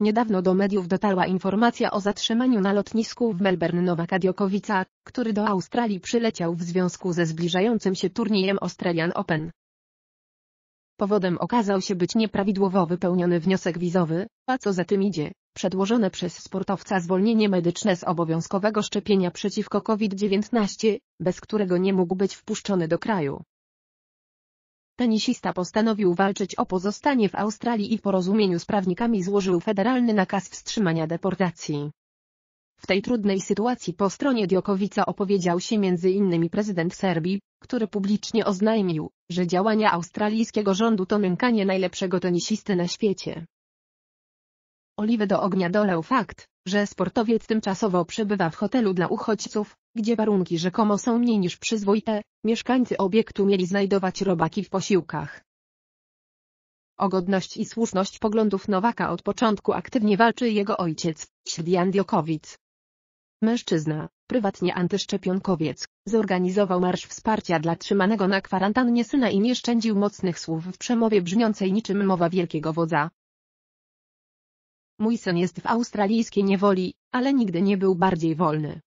Niedawno do mediów dotarła informacja o zatrzymaniu na lotnisku w Melbourne Nowaka Kadiokowica, który do Australii przyleciał w związku ze zbliżającym się turniejem Australian Open. Powodem okazał się być nieprawidłowo wypełniony wniosek wizowy, a co za tym idzie, przedłożone przez sportowca zwolnienie medyczne z obowiązkowego szczepienia przeciwko COVID-19, bez którego nie mógł być wpuszczony do kraju. Tenisista postanowił walczyć o pozostanie w Australii i w porozumieniu z prawnikami złożył federalny nakaz wstrzymania deportacji. W tej trudnej sytuacji po stronie Djokowica opowiedział się m.in. prezydent Serbii, który publicznie oznajmił, że działania australijskiego rządu to mękanie najlepszego tenisisty na świecie. Oliwy do ognia dolał fakt, że sportowiec tymczasowo przebywa w hotelu dla uchodźców, gdzie warunki rzekomo są mniej niż przyzwoite, mieszkańcy obiektu mieli znajdować robaki w posiłkach. O godność i słuszność poglądów Nowaka od początku aktywnie walczy jego ojciec, Śrdian Diokowic. Mężczyzna, prywatnie antyszczepionkowiec, zorganizował marsz wsparcia dla trzymanego na kwarantannie syna i nie szczędził mocnych słów w przemowie brzmiącej niczym mowa wielkiego wodza. Mój syn jest w australijskiej niewoli, ale nigdy nie był bardziej wolny.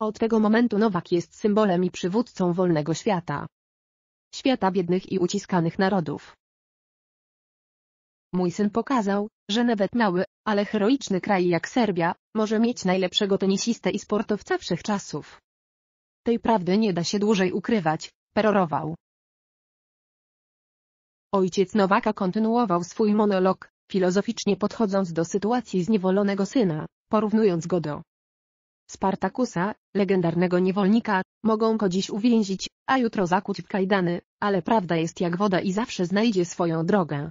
Od tego momentu Nowak jest symbolem i przywódcą wolnego świata. Świata biednych i uciskanych narodów. Mój syn pokazał, że nawet mały, ale heroiczny kraj jak Serbia, może mieć najlepszego tenisistę i sportowca wszechczasów. Tej prawdy nie da się dłużej ukrywać, perorował. Ojciec Nowaka kontynuował swój monolog, filozoficznie podchodząc do sytuacji zniewolonego syna, porównując go do Spartakusa, legendarnego niewolnika, mogą go dziś uwięzić, a jutro zakuć w kajdany, ale prawda jest jak woda i zawsze znajdzie swoją drogę.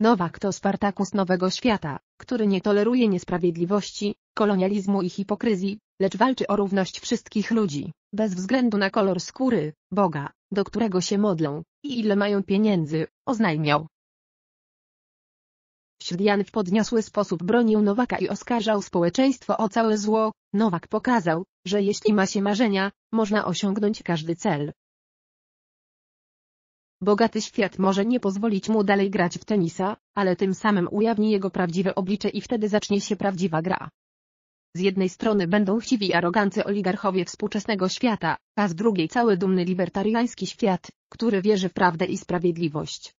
Nowak to Spartakus nowego świata, który nie toleruje niesprawiedliwości, kolonializmu i hipokryzji, lecz walczy o równość wszystkich ludzi, bez względu na kolor skóry, Boga, do którego się modlą, i ile mają pieniędzy, oznajmiał. Dian w podniosły sposób bronił Nowaka i oskarżał społeczeństwo o całe zło. Nowak pokazał, że jeśli ma się marzenia, można osiągnąć każdy cel. Bogaty świat może nie pozwolić mu dalej grać w tenisa, ale tym samym ujawni jego prawdziwe oblicze i wtedy zacznie się prawdziwa gra. Z jednej strony będą chciwi arogancy oligarchowie współczesnego świata, a z drugiej cały dumny libertariański świat, który wierzy w prawdę i sprawiedliwość.